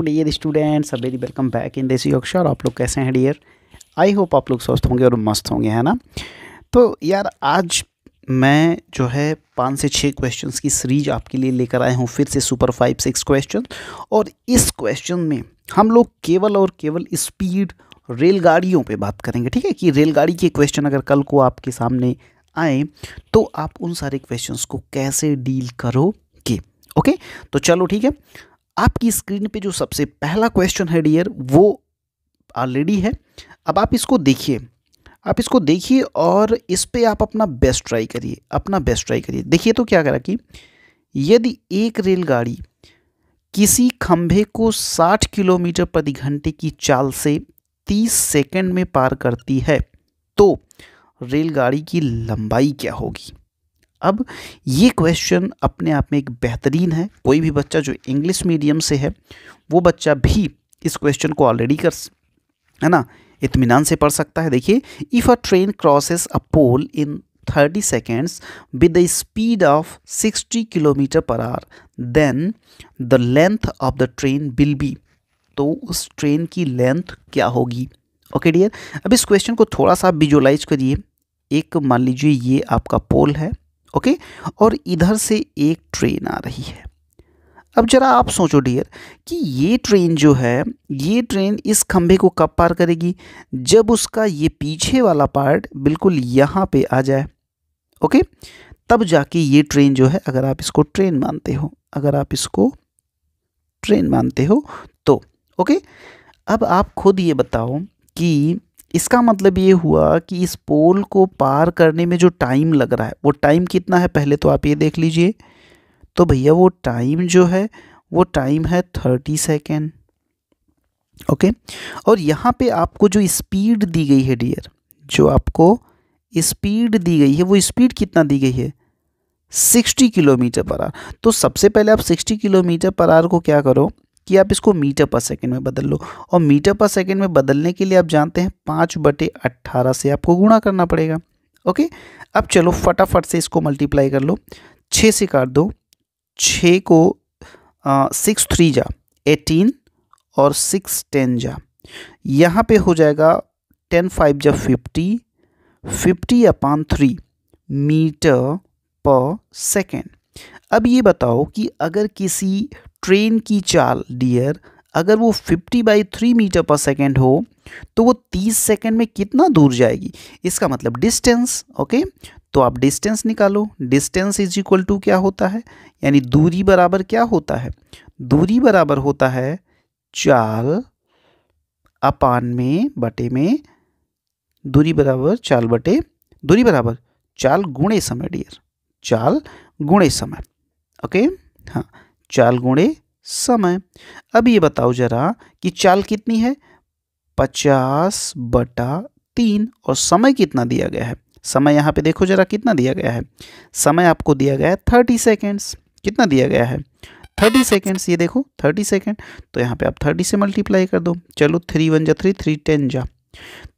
Hello dear students very welcome back in this योगशार आप लोग कैसे हैं डियर आई होप आप लोग स्वस्थ होंगे और मस्त होंगे है ना तो यार आज मैं जो है पाँच से छः क्वेश्चंस की सीरीज आपके लिए लेकर आया हूँ फिर से सुपर फाइव सिक्स क्वेश्चन और इस क्वेश्चन में हम लोग केवल और केवल स्पीड रेलगाड़ियों पे बात करेंगे ठीक है कि रेलगाड़ी के क्वेश्चन अगर कल को आपके सामने आए तो आप उन सारे क्वेश्चंस को कैसे डील करोगे ओके तो चलो ठीक है आपकी स्क्रीन पे जो सबसे पहला क्वेश्चन है डियर वो ऑलरेडी है अब आप इसको देखिए आप इसको देखिए और इस पर आप अपना बेस्ट ट्राई करिए अपना बेस्ट ट्राई करिए देखिए तो क्या करा कि यदि एक रेलगाड़ी किसी खंभे को 60 किलोमीटर प्रति घंटे की चाल से 30 सेकंड में पार करती है तो रेलगाड़ी की लंबाई क्या होगी अब ये क्वेश्चन अपने आप में एक बेहतरीन है कोई भी बच्चा जो इंग्लिश मीडियम से है वो बच्चा भी इस क्वेश्चन को ऑलरेडी कर है ना इतमान से पढ़ सकता है देखिए if a train crosses a pole in thirty seconds with the speed of sixty kilometre per hour then the length of the train will be तो उस ट्रेन की लेंथ क्या होगी ओके डियर अब इस क्वेश्चन को थोड़ा सा आप विजुअलाइज करिए एक मान लीजिए ये आपका पोल है ओके और इधर से एक ट्रेन आ रही है अब जरा आप सोचो डियर कि ये ट्रेन जो है ये ट्रेन इस खंभे को कब पार करेगी जब उसका ये पीछे वाला पार्ट बिल्कुल यहाँ पे आ जाए ओके तब जाके ये ट्रेन जो है अगर आप इसको ट्रेन मानते हो अगर आप इसको ट्रेन मानते हो तो ओके अब आप खुद ये बताओ कि इसका मतलब ये हुआ कि इस पोल को पार करने में जो टाइम लग रहा है वो टाइम कितना है पहले तो आप ये देख लीजिए तो भैया वो टाइम जो है वो टाइम है थर्टी सेकेंड ओके और यहाँ पे आपको जो स्पीड दी गई है डियर जो आपको स्पीड दी गई है वो स्पीड कितना दी गई है सिक्सटी किलोमीटर पर आर तो सबसे पहले आप सिक्सटी किलोमीटर पर आर को क्या करो कि आप इसको मीटर पर सेकेंड में बदल लो और मीटर पर सेकेंड में बदलने के लिए आप जानते हैं पाँच बटे अट्ठारह से आपको गुणा करना पड़ेगा ओके अब चलो फटाफट से इसको मल्टीप्लाई कर लो छः से काट दो छः को सिक्स थ्री जा एटीन और सिक्स टेन जा यहाँ पे हो जाएगा टेन फाइव जा fifty fifty upon three metre per second अब ये बताओ कि अगर किसी ट्रेन की चाल डियर अगर वो 50 by three metre per second हो तो वो 30 सेकेंड में कितना दूर जाएगी इसका मतलब डिस्टेंस ओके तो आप डिस्टेंस निकालो डिस्टेंस इज इक्वल टू क्या होता है यानी दूरी बराबर क्या होता है दूरी बराबर होता है चाल अपान में बटे में दूरी बराबर चाल बटे दूरी बराबर चाल गुणे समय डियर चाल गुणे समय ओके हाँ चाल गुणे समय अब ये बताओ जरा कि चाल कितनी है पचास बटा तीन और समय कितना दिया गया है समय यहाँ पे देखो जरा कितना दिया गया है समय आपको दिया गया है थर्टी सेकेंड्स कितना दिया गया है थर्टी सेकेंड्स ये देखो थर्टी सेकेंड तो यहाँ पे आप थर्टी से मल्टीप्लाई कर दो चलो थ्री वन जा थ्री थ्री टेन जा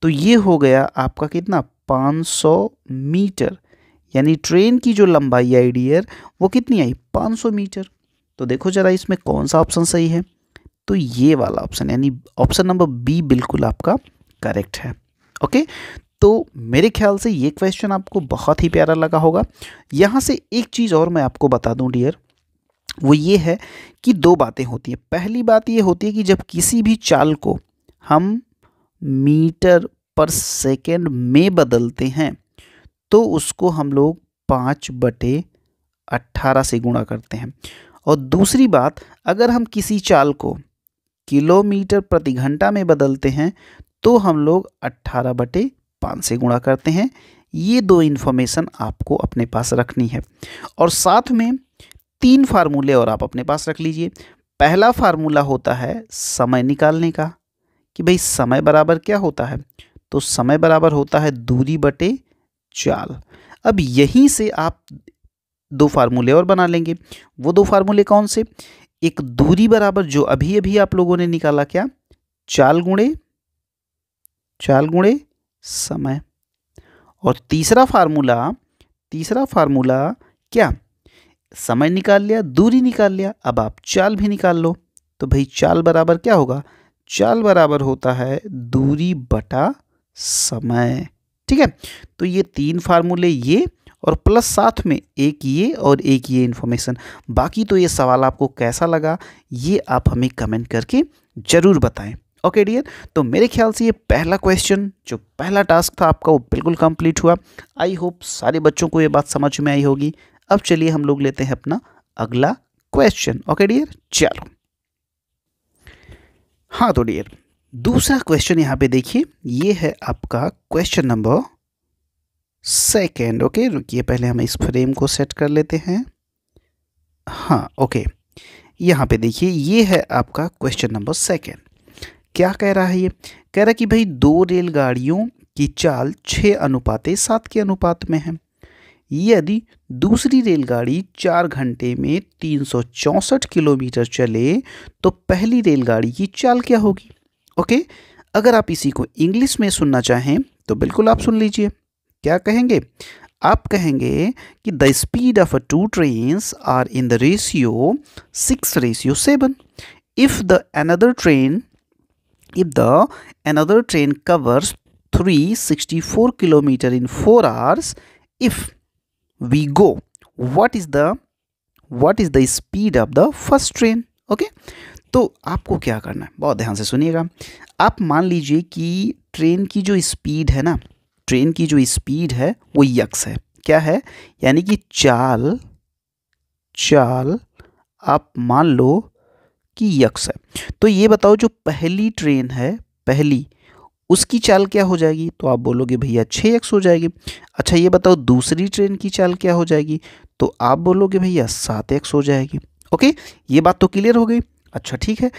तो ये हो गया आपका कितना पाँच सौ मीटर यानी ट्रेन की जो लंबाई आई डी वो कितनी आई पाँच सौ मीटर तो देखो ज़रा इसमें कौन सा ऑप्शन सही है तो ये वाला ऑप्शन यानी ऑप्शन नंबर बी बिल्कुल आपका करेक्ट है ओके तो मेरे ख्याल से ये क्वेश्चन आपको बहुत ही प्यारा लगा होगा यहाँ से एक चीज़ और मैं आपको बता दूँ डियर वो ये है कि दो बातें होती हैं पहली बात ये होती है कि जब किसी भी चाल को हम मीटर पर सेकेंड में बदलते हैं तो उसको हम लोग पाँच बटे अट्ठारह से गुणा करते हैं और दूसरी बात अगर हम किसी चाल को किलोमीटर प्रति घंटा में बदलते हैं तो हम लोग 18 बटे पाँच से गुणा करते हैं ये दो इन्फॉर्मेशन आपको अपने पास रखनी है और साथ में तीन फार्मूले और आप अपने पास रख लीजिए पहला फार्मूला होता है समय निकालने का कि भाई समय बराबर क्या होता है तो समय बराबर होता है दूरी बटे चाल अब यहीं से आप दो फार्मूले और बना लेंगे वो दो फार्मूले कौन से एक दूरी बराबर जो अभी अभी आप लोगों ने निकाला क्या चाल गुणे चाल गुणे समय और तीसरा फार्मूला तीसरा फार्मूला क्या समय निकाल लिया दूरी निकाल लिया अब आप चाल भी निकाल लो तो भाई चाल बराबर क्या होगा चाल बराबर होता है दूरी बटा समय ठीक है तो ये तीन फार्मूले ये और प्लस साथ में एक ये और एक ये इन्फॉर्मेशन बाकी तो ये सवाल आपको कैसा लगा ये आप हमें कमेंट करके ज़रूर बताएं ओके डियर तो मेरे ख्याल से ये पहला क्वेश्चन जो पहला टास्क था आपका वो बिल्कुल कंप्लीट हुआ आई होप सारे बच्चों को ये बात समझ में आई होगी अब चलिए हम लोग लेते हैं अपना अगला क्वेश्चन ओके डियर चलो हाँ तो डियर दूसरा क्वेश्चन यहाँ पे देखिए ये है आपका क्वेश्चन नंबर सेकेंड ओके रुकिए पहले हम इस फ्रेम को सेट कर लेते हैं हाँ ओके यहाँ पे देखिए ये है आपका क्वेश्चन नंबर सेकेंड क्या कह रहा है ये कह रहा है कि भाई दो रेलगाड़ियों की चाल छः अनुपात सात के अनुपात में है यदि दूसरी रेलगाड़ी चार घंटे में तीन सौ चौंसठ किलोमीटर चले तो पहली रेलगाड़ी की चाल क्या होगी ओके अगर आप इसी को इंग्लिश में सुनना चाहें तो बिल्कुल आप सुन लीजिए क्या कहेंगे आप कहेंगे कि the speed of a two trains are in the ratio six ratio seven if the another train if the another train covers three sixty four kilometre in four hours if we go what is the what is the speed of the first train okay तो आपको क्या करना है बहुत ध्यान से सुनिएगा आप मान लीजिए कि ट्रेन की जो स्पीड है ना ट्रेन की जो स्पीड है वो यक्स है क्या है यानी कि चाल चाल आप मान लो कि यक्स है तो ये बताओ जो पहली ट्रेन है पहली उसकी चाल क्या हो जाएगी तो आप बोलोगे भैया छः यक्स हो जाएगी अच्छा ये बताओ दूसरी ट्रेन की चाल क्या हो जाएगी तो आप बोलोगे भैया सात एक्स हो जाएगी ओके ये बात तो क्लियर हो गई अच्छा ठीक है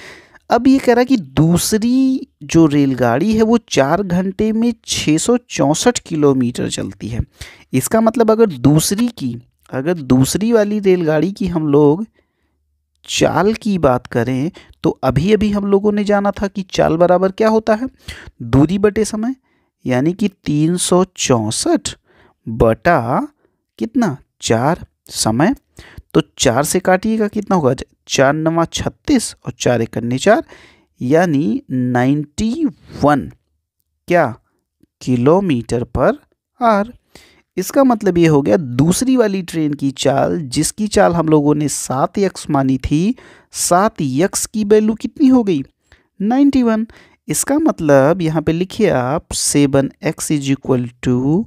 अब ये कह रहा है कि दूसरी जो रेलगाड़ी है वो चार घंटे में 664 किलोमीटर चलती है इसका मतलब अगर दूसरी की अगर दूसरी वाली रेलगाड़ी की हम लोग चाल की बात करें तो अभी अभी हम लोगों ने जाना था कि चाल बराबर क्या होता है दूरी बटे समय यानी कि तीन बटा कितना चार समय तो चार से काटिएगा कितना होगा चार नवा छत्तीस और चार एक चार यानी नाइन्टी वन क्या किलोमीटर पर आर इसका मतलब ये हो गया दूसरी वाली ट्रेन की चाल जिसकी चाल हम लोगों ने सात यक्स मानी थी सात यक्स की वैल्यू कितनी हो गई नाइन्टी वन इसका मतलब यहाँ पे लिखिए आप seven x is equal to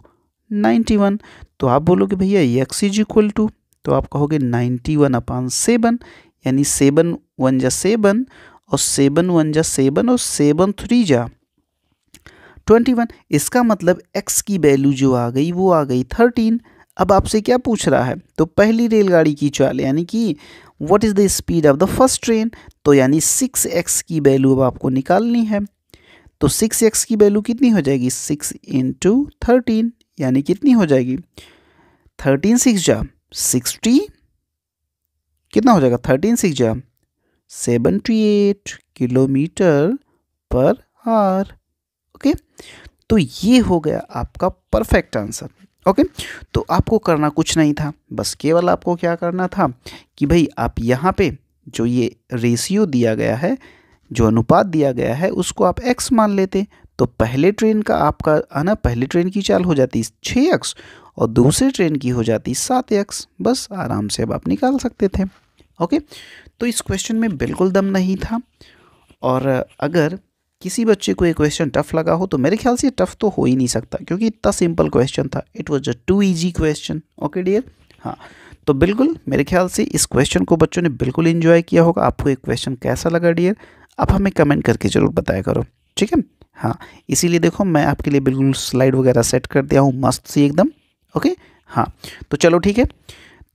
ninety one तो आप बोलोगे भैया एक्स इज इक्वल टू तो आप कहोगे नाइन्टी वन अपान सेवन यानी सेवन वन जा सेवन और सेवन वन जा सेवन और सेवन थ्री जा ट्वेंटी वन इसका मतलब एक्स की वैल्यू जो आ गई वो आ गई थर्टीन अब आपसे क्या पूछ रहा है तो पहली रेलगाड़ी की चाल यानी कि what is the speed of the first train तो यानी सिक्स एक्स की वैल्यू अब आपको निकालनी है तो सिक्स एक्स की वैल्यू कितनी हो जाएगी सिक्स इंटू थर्टीन यानी कितनी हो जाएगी थर्टीन सिक्स जा सिक्सटी कितना हो जाएगा थर्टीन सिक्स जा seventy eight kilometre per hour okay तो ये हो गया आपका परफेक्ट आंसर ओके तो आपको करना कुछ नहीं था बस केवल आपको क्या करना था कि भाई आप यहाँ पे जो ये रेशियो दिया गया है जो अनुपात दिया गया है उसको आप एक्स मान लेते तो पहले ट्रेन का आपका है ना पहले ट्रेन की चाल हो जाती छः एक्स और दूसरी ट्रेन की हो जाती सात एक्स बस आराम से अब आप निकाल सकते थे ओके तो इस क्वेश्चन में बिल्कुल दम नहीं था और अगर किसी बच्चे को ये क्वेश्चन टफ लगा हो तो मेरे ख्याल से टफ तो हो ही नहीं सकता क्योंकि इतना सिंपल क्वेश्चन था it was a too easy question okay dear हाँ तो बिल्कुल मेरे ख्याल से इस क्वेश्चन को बच्चों ने बिल्कुल इन्जॉय किया होगा आपको एक क्वेश्चन कैसा लगा डियर आप हमें कमेंट करके ज़रूर बताया करो ठीक है हाँ इसीलिए देखो मैं आपके लिए बिल्कुल स्लाइड वगैरह सेट कर दिया हूँ मस्त सी एकदम ओके हाँ तो चलो ठीक है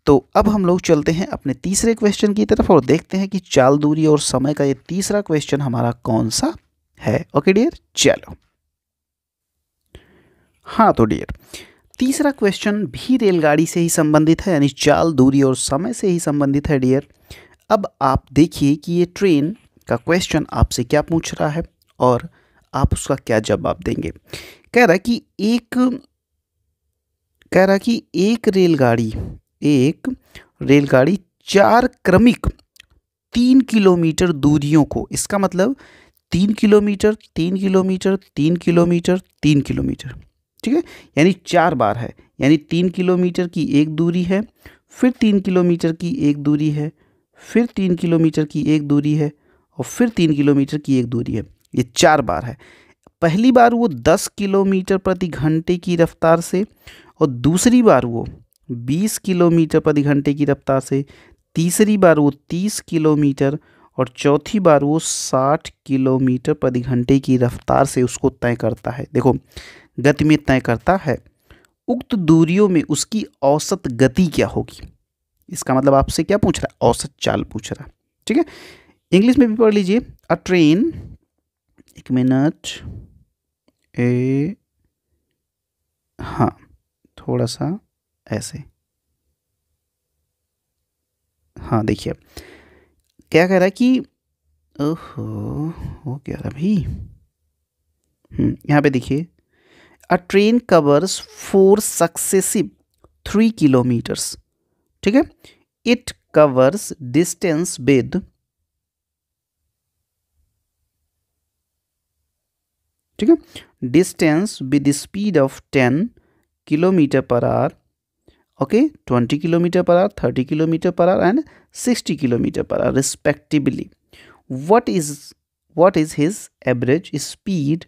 तो अब हम लोग चलते हैं अपने तीसरे क्वेश्चन की तरफ और देखते हैं कि चाल दूरी और समय का ये तीसरा क्वेश्चन हमारा कौन सा है ओके डियर चलो हाँ तो डियर तीसरा क्वेश्चन भी रेलगाड़ी से ही संबंधित है यानी चाल दूरी और समय से ही संबंधित है डियर अब आप देखिए कि ये ट्रेन का क्वेश्चन आपसे क्या पूछ रहा है और आप उसका क्या जवाब देंगे कह रहा है कि एक कह रहा कि एक रेलगाड़ी एक रेलगाड़ी चार क्रमिक तीन किलोमीटर दूरियों को इसका मतलब तीन किलोमीटर तीन किलोमीटर तीन किलोमीटर तीन किलोमीटर ठीक है यानी चार बार है यानी तीन किलोमीटर की एक दूरी है फिर तीन किलोमीटर की एक दूरी है फिर तीन किलोमीटर की एक दूरी है और फिर तीन किलोमीटर की एक दूरी है ये चार बार है पहली बार वो दस किलोमीटर प्रति घंटे की रफ्तार से और दूसरी बार वो 20 किलोमीटर प्रति घंटे की रफ्तार से तीसरी बार वो 30 किलोमीटर और चौथी बार वो 60 किलोमीटर प्रति घंटे की रफ्तार से उसको तय करता है देखो गति में तय करता है उक्त दूरियों में उसकी औसत गति क्या होगी इसका मतलब आपसे क्या पूछ रहा है औसत चाल पूछ रहा है ठीक है इंग्लिश में भी पढ़ लीजिए अ ट्रेन एक मिनट ए हाँ थोड़ा सा ऐसे हाँ देखिए क्या कह रहा है कि ओहो वो क्या रहा भाई हम्म, यहाँ पे देखिए a train covers four successive three kilometres ठीक है इट कवर्स डिस्टेंस विद ठीक है distance with speed of ten kilometre per hour okay twenty kilometre per hour thirty kilometre per hour and sixty kilometre per hour respectively what is what is his average speed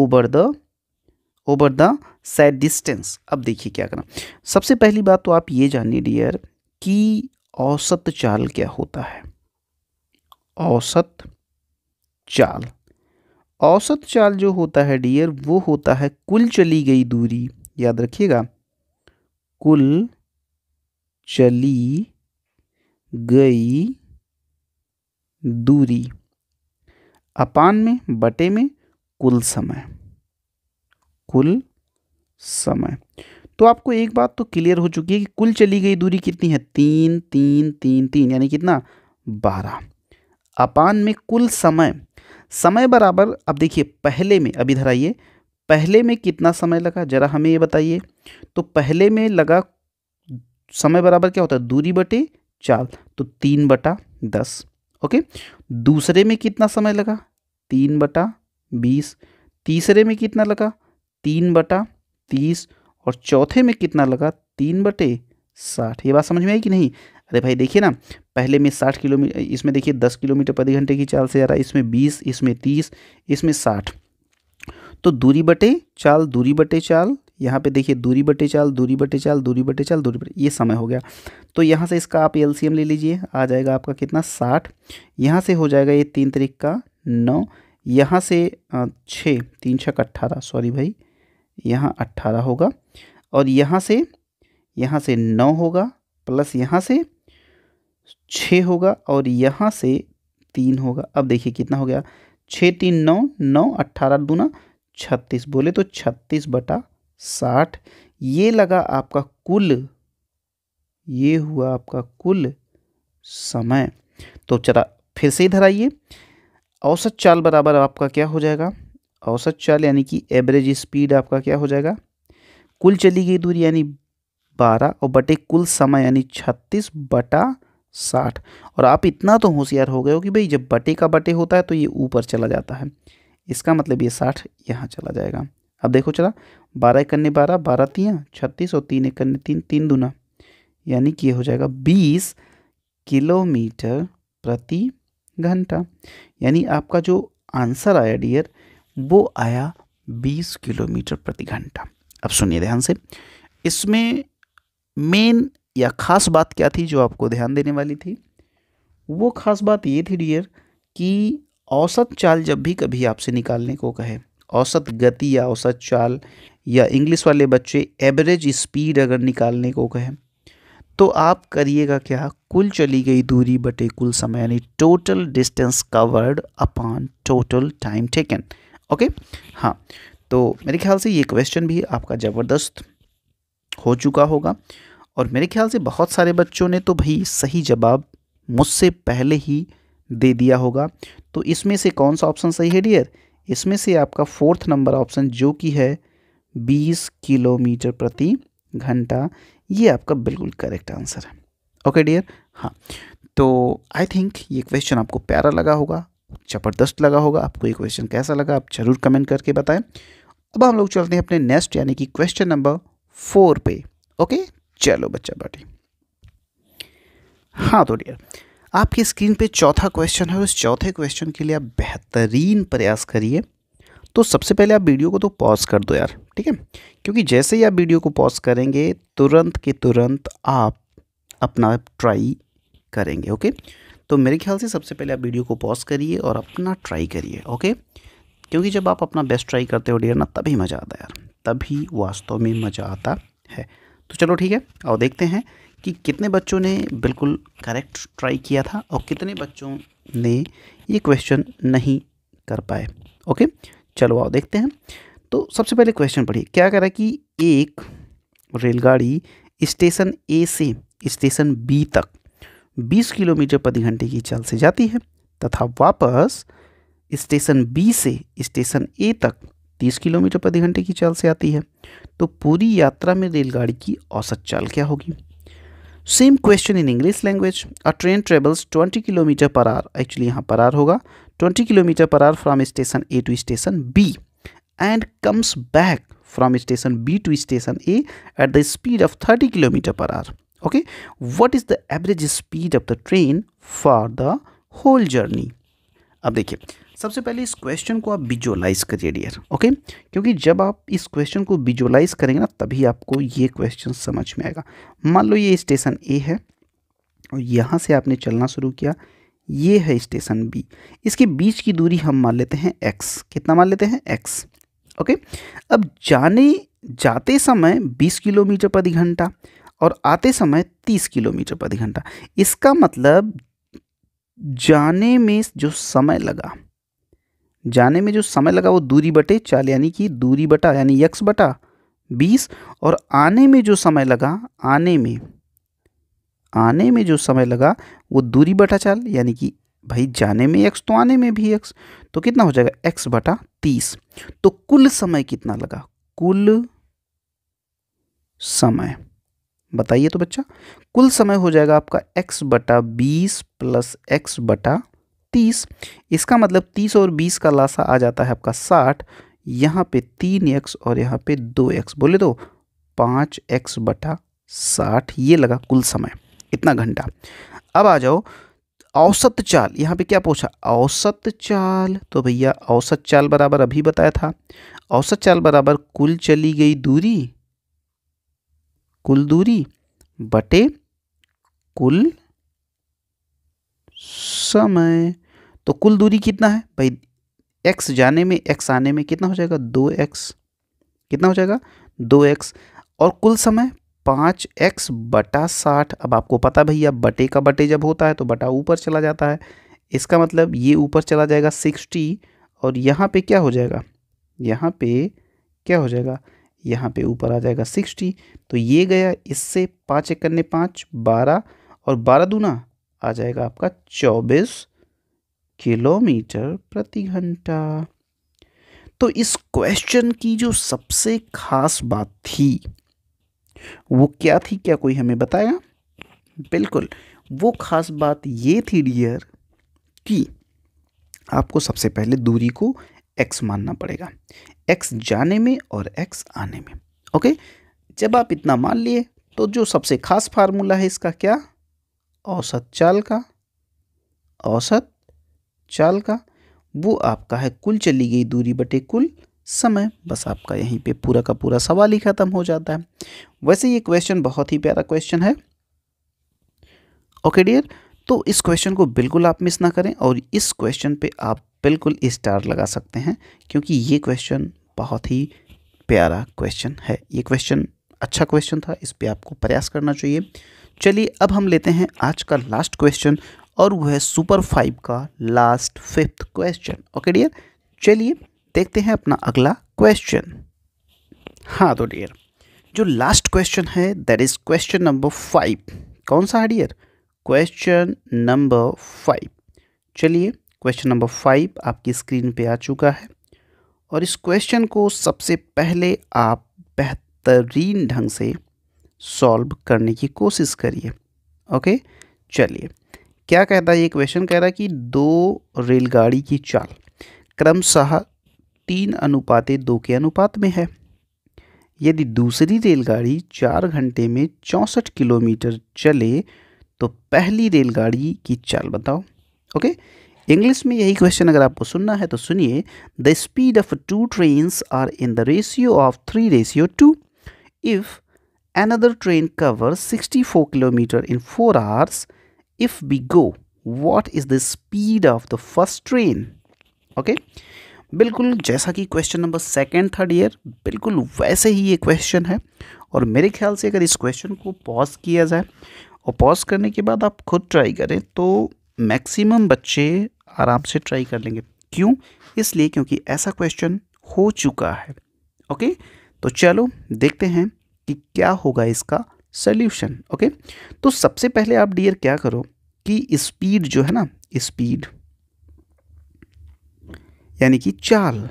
over the over the set distance अब देखिए क्या करना सबसे पहली बात तो आप ये जानिए डियर कि औसत चाल क्या होता है औसत चाल औसत चाल जो होता है डियर वो होता है कुल चली गई दूरी याद रखिएगा कुल चली गई दूरी अपान में बटे में कुल समय कुल समय तो आपको एक बात तो क्लियर हो चुकी है कि कुल चली गई दूरी कितनी है तीन तीन तीन तीन यानी कितना बारह अपान में कुल समय समय बराबर अब देखिए पहले में अभी धराइए पहले में कितना समय लगा जरा हमें ये बताइए तो पहले में लगा समय बराबर क्या होता है दूरी बटे चाल तो तीन बटा दस ओके दूसरे में कितना समय लगा तीन बटा बीस तीसरे में कितना लगा तीन बटा तीस और चौथे में कितना लगा तीन बटे साठ ये बात समझ में आई कि नहीं अरे भाई देखिए ना पहले में साठ किलोमीटर इसमें देखिए दस किलोमीटर प्रति घंटे की चाल से जा रहा है इसमें बीस इसमें तीस इसमें साठ तो दूरी बटे चाल दूरी बटे चाल यहाँ पे देखिए दूरी बटे चाल दूरी बटे चाल दूरी बटे चाल दूरी बटे ये समय हो गया तो यहाँ से इसका आप एल ले लीजिए आ जाएगा आपका कितना साठ यहाँ से हो जाएगा ये तीन तरीक का नौ यहाँ से छः तीन छक अट्ठारह सॉरी भाई यहाँ अट्ठारह होगा और यहाँ से यहाँ से नौ होगा प्लस यहाँ से छः होगा और यहाँ से तीन होगा अब देखिए कितना हो गया छः तीन नौ नौ अट्ठारह दूना छत्तीस बोले तो छत्तीस बटा साठ ये लगा आपका कुल ये हुआ आपका कुल समय तो चला फिर से इधर आइए औसत चाल बराबर आपका क्या हो जाएगा औसत चाल यानी कि एवरेज स्पीड आपका क्या हो जाएगा कुल चली गई दूरी यानी बारह और बटे कुल समय यानी छत्तीस बटा साठ और आप इतना तो होशियार हो गए हो कि भाई जब बटे का बटे होता है तो ये ऊपर चला जाता है इसका मतलब ये साठ यहाँ चला जाएगा अब देखो चला बारह इकन्ने बारह बारह तियाँ छत्तीस और तीन इकन्ने तीन तीन दूना यानी कि ये हो जाएगा बीस किलोमीटर प्रति घंटा यानी आपका जो आंसर आया डियर वो आया बीस किलोमीटर प्रति घंटा अब सुनिए ध्यान से इसमें मेन या ख़ास बात क्या थी जो आपको ध्यान देने वाली थी वो ख़ास बात ये थी डियर कि औसत चाल जब भी कभी आपसे निकालने को कहे औसत गति या औसत चाल या इंग्लिश वाले बच्चे एवरेज स्पीड अगर निकालने को कहें तो आप करिएगा क्या कुल चली गई दूरी बटे कुल समय यानी total distance covered upon total time taken okay हाँ तो मेरे ख्याल से ये क्वेश्चन भी आपका ज़बरदस्त हो चुका होगा और मेरे ख्याल से बहुत सारे बच्चों ने तो भाई सही जवाब मुझसे पहले ही दे दिया होगा तो इसमें से कौन सा ऑप्शन सही है डियर इसमें से आपका फोर्थ नंबर ऑप्शन जो कि है बीस किलोमीटर प्रति घंटा ये आपका बिल्कुल करेक्ट आंसर है ओके डियर हाँ तो आई थिंक ये क्वेश्चन आपको प्यारा लगा होगा ज़बरदस्त लगा होगा आपको ये क्वेश्चन कैसा लगा आप ज़रूर कमेंट करके बताएं अब हम लोग चलते हैं अपने नेक्स्ट यानी कि क्वेश्चन नंबर फोर पे ओके चलो बच्चा बाटी हाँ तो डियर आपकी स्क्रीन पे चौथा क्वेश्चन है उस चौथे क्वेश्चन के लिए आप बेहतरीन प्रयास करिए तो सबसे पहले आप वीडियो को तो पॉज कर दो यार ठीक है क्योंकि जैसे ही आप वीडियो को पॉज करेंगे तुरंत के तुरंत आप अपना ट्राई करेंगे ओके तो मेरे ख्याल से सबसे पहले आप वीडियो को पॉज करिए और अपना ट्राई करिए ओके क्योंकि जब आप अपना बेस्ट ट्राई करते हो डियर ना तभी मज़ा आता है यार तभी वास्तव में मज़ा आता है तो चलो ठीक है और देखते हैं कि कितने बच्चों ने बिल्कुल करेक्ट ट्राई किया था और कितने बच्चों ने ये क्वेश्चन नहीं कर पाए ओके चलो आओ देखते हैं तो सबसे पहले क्वेश्चन पढ़िए क्या कह रहा है कि एक रेलगाड़ी स्टेशन ए से स्टेशन बी तक 20 किलोमीटर प्रति घंटे की चाल से जाती है तथा वापस स्टेशन बी से स्टेशन ए तक 30 किलोमीटर प्रति घंटे की चाल से आती है तो पूरी यात्रा में रेलगाड़ी की औसत चाल क्या होगी same question in English language a train travels 20 kilometre per hour actually यहाँ पर आर होगा 20 kilometre per hour from station A to station B and comes back from station B to station A at the speed of 30 kilometre per hour okay what is the average speed of the train for the whole journey अब देखिए सबसे पहले इस question को आप visualise करिए dear okay क्योंकि जब आप इस क्वेश्चन को विजुअलाइज करेंगे ना तभी आपको ये क्वेश्चन समझ में आएगा मान लो ये स्टेशन ए है और यहाँ से आपने चलना शुरू किया ये है स्टेशन बी इसके बीच की दूरी हम मान लेते हैं एक्स कितना मान लेते हैं एक्स ओके अब जाने जाते समय बीस किलोमीटर प्रति घंटा और आते समय तीस किलोमीटर प्रति घंटा इसका मतलब जाने में जो समय लगा जाने में जो समय लगा वो दूरी बटे चाल यानी कि दूरी बटा यानी यक्स बटा बीस और आने में जो समय लगा आने में आने में जो समय लगा वो दूरी बटा चाल यानी कि भाई जाने में एक्स तो आने में भी एक्स तो कितना हो जाएगा एक्स बटा तीस तो कुल समय कितना लगा कुल समय बताइए तो बच्चा कुल समय हो जाएगा आपका एक्स बटा बीस प्लस एक्स बटा तीस इसका मतलब तीस और बीस का लासा आ जाता है आपका साठ यहाँ पे तीन एक्स और यहाँ पे दो एक्स बोले तो पाँच एक्स बटा साठ ये लगा कुल समय इतना घंटा अब आ जाओ औसत चाल यहाँ पे क्या पूछा औसत चाल तो भैया औसत चाल बराबर अभी बताया था औसत चाल बराबर कुल चली गई दूरी कुल दूरी बटे कुल समय तो कुल दूरी कितना है भाई एक्स जाने में एक्स आने में कितना हो जाएगा दो एक्स कितना हो जाएगा दो एक्स और कुल समय पाँच एक्स बटा साठ अब आपको पता भैया बटे का बटे जब होता है तो बटा ऊपर चला जाता है इसका मतलब ये ऊपर चला जाएगा सिक्सटी और यहाँ पे क्या हो जाएगा यहाँ पे क्या हो जाएगा यहाँ पे ऊपर आ जाएगा सिक्सटी तो ये गया इससे पाँच एक करने पाँच बारह और बारह दूना आ जाएगा आपका चौबीस किलोमीटर प्रति घंटा तो इस क्वेश्चन की जो सबसे खास बात थी वो क्या थी क्या कोई हमें बताया बिल्कुल वो खास बात ये थी डियर कि आपको सबसे पहले दूरी को एक्स मानना पड़ेगा एक्स जाने में और एक्स आने में ओके जब आप इतना मान लिए तो जो सबसे खास फार्मूला है इसका क्या औसत चाल का औसत चाल का वो आपका है कुल चली गई दूरी बटे कुल समय बस आपका यहीं पे पूरा का पूरा सवाल ही खत्म हो जाता है वैसे ये क्वेश्चन बहुत ही प्यारा क्वेश्चन है ओके डियर तो इस क्वेश्चन को बिल्कुल आप मिस ना करें और इस क्वेश्चन पे आप बिल्कुल स्टार लगा सकते हैं क्योंकि ये क्वेश्चन बहुत ही प्यारा क्वेश्चन है ये क्वेश्चन अच्छा क्वेश्चन था इस पर आपको प्रयास करना चाहिए चलिए अब हम लेते हैं आज का लास्ट क्वेश्चन और वह है सुपर फाइव का last fifth question okay dear चलिए देखते हैं अपना अगला क्वेश्चन हाँ तो डियर जो लास्ट क्वेश्चन है that is question number five कौन सा है डियर क्वेश्चन नंबर फाइव चलिए क्वेश्चन नंबर फाइव आपकी स्क्रीन पे आ चुका है और इस क्वेश्चन को सबसे पहले आप बेहतरीन ढंग से सॉल्व करने की कोशिश करिए ओके चलिए क्या कहता है ये क्वेश्चन कह रहा है कि दो रेलगाड़ी की चाल क्रमशः तीन अनुपातें दो के अनुपात में है यदि दूसरी रेलगाड़ी चार घंटे में चौंसठ किलोमीटर चले तो पहली रेलगाड़ी की चाल बताओ ओके इंग्लिश में यही क्वेश्चन अगर आपको सुनना है तो सुनिए the speed of two trains are in the ratio of three ratio two if train cover sixty four kilometre in four hours if we go what is the speed of the first train okay okay? बिल्कुल जैसा कि question number second third year बिल्कुल वैसे ही ये question है और मेरे ख्याल से अगर इस क्वेश्चन को पॉज किया जाए और पॉज करने के बाद आप खुद ट्राई करें तो मैक्सिमम बच्चे आराम से ट्राई कर लेंगे क्यों इसलिए क्योंकि ऐसा क्वेश्चन हो चुका है ओके तो चलो देखते हैं कि क्या होगा इसका सल्यूशन ओके तो सबसे पहले आप डियर क्या करो कि स्पीड जो है ना स्पीड यानी कि चाल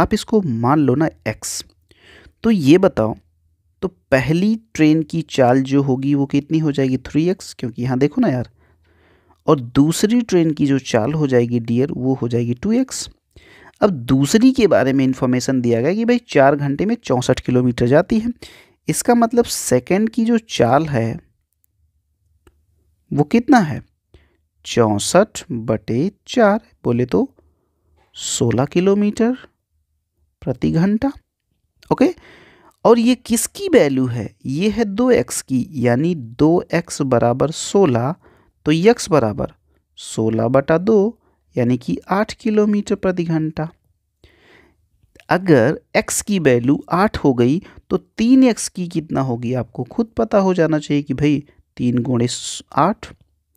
आप इसको मान लो ना एक्स तो ये बताओ तो पहली ट्रेन की चाल जो होगी वो कितनी हो जाएगी थ्री एक्स क्योंकि यहाँ देखो ना यार और दूसरी ट्रेन की जो चाल हो जाएगी डियर वो हो जाएगी टू एक्स अब दूसरी के बारे में इन्फॉर्मेशन दिया गया कि भाई चार घंटे में चौंसठ किलोमीटर जाती है इसका मतलब सेकंड की जो चाल है वो कितना है चौंसठ बटे चार बोले तो सोलह किलोमीटर प्रति घंटा ओके और ये किसकी वैल्यू है ये है दो एक्स की यानी दो एक्स बराबर सोलह तो यक्स बराबर सोलह बटा दो यानी कि आठ किलोमीटर प्रति घंटा अगर x की वैल्यू आठ हो गई तो तीन एक्स की कितना होगी आपको खुद पता हो जाना चाहिए कि भाई तीन गुणे आठ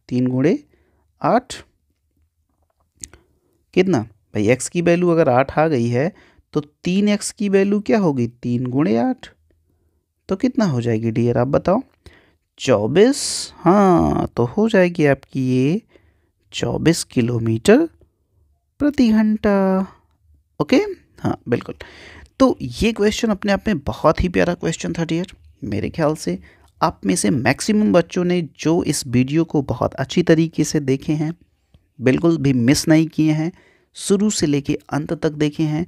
तीन गुणे आठ कितना भाई एक्स की वैल्यू अगर आठ आ गई है तो तीन एक्स की वैल्यू क्या होगी तीन गुणे आठ तो कितना हो जाएगी डियर आप बताओ चौबीस हाँ तो हो जाएगी आपकी ये चौबीस किलोमीटर प्रति घंटा ओके हाँ बिल्कुल तो ये क्वेश्चन अपने आप में बहुत ही प्यारा क्वेश्चन था डियर मेरे ख्याल से आप में से मैक्सिमम बच्चों ने जो इस वीडियो को बहुत अच्छी तरीके से देखे हैं बिल्कुल भी मिस नहीं किए हैं शुरू से लेके अंत तक देखे हैं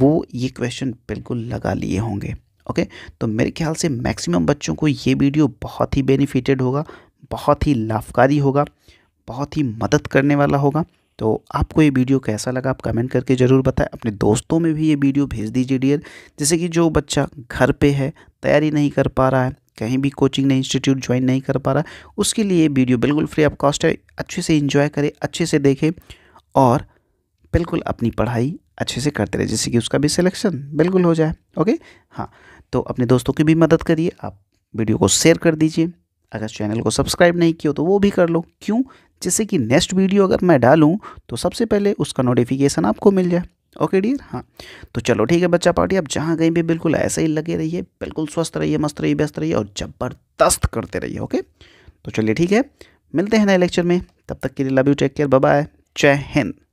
वो ये क्वेश्चन बिल्कुल लगा लिए होंगे ओके तो मेरे ख्याल से मैक्सिमम बच्चों को ये वीडियो बहुत ही बेनिफिटेड होगा बहुत ही लाभकारी होगा बहुत ही मदद करने वाला होगा तो आपको ये वीडियो कैसा लगा आप कमेंट करके ज़रूर बताएं अपने दोस्तों में भी ये वीडियो भेज दीजिए डियर जैसे कि जो बच्चा घर पे है तैयारी नहीं कर पा रहा है कहीं भी कोचिंग नहीं इंस्टीट्यूट ज्वाइन नहीं कर पा रहा उसके लिए वीडियो बिल्कुल फ्री ऑफ कॉस्ट है अच्छे से इंजॉय करें अच्छे से देखें और बिल्कुल अपनी पढ़ाई अच्छे से करते रहे जिससे कि उसका भी सिलेक्शन बिल्कुल हो जाए ओके हाँ तो अपने दोस्तों की भी मदद करिए आप वीडियो को शेयर कर दीजिए अगर चैनल को सब्सक्राइब नहीं किया तो वो भी कर लो क्यों जिससे कि नेक्स्ट वीडियो अगर मैं डालूँ तो सबसे पहले उसका नोटिफिकेशन आपको मिल जाए ओके डियर हाँ तो चलो ठीक है बच्चा पार्टी आप जहाँ कहीं भी बिल्कुल ऐसे ही लगे रहिए बिल्कुल स्वस्थ रहिए मस्त रहिए व्यस्त रहिए और ज़बरदस्त करते रहिए ओके तो चलिए ठीक है मिलते हैं नए लेक्चर में तब तक के लिए love you take care bye जय हिंद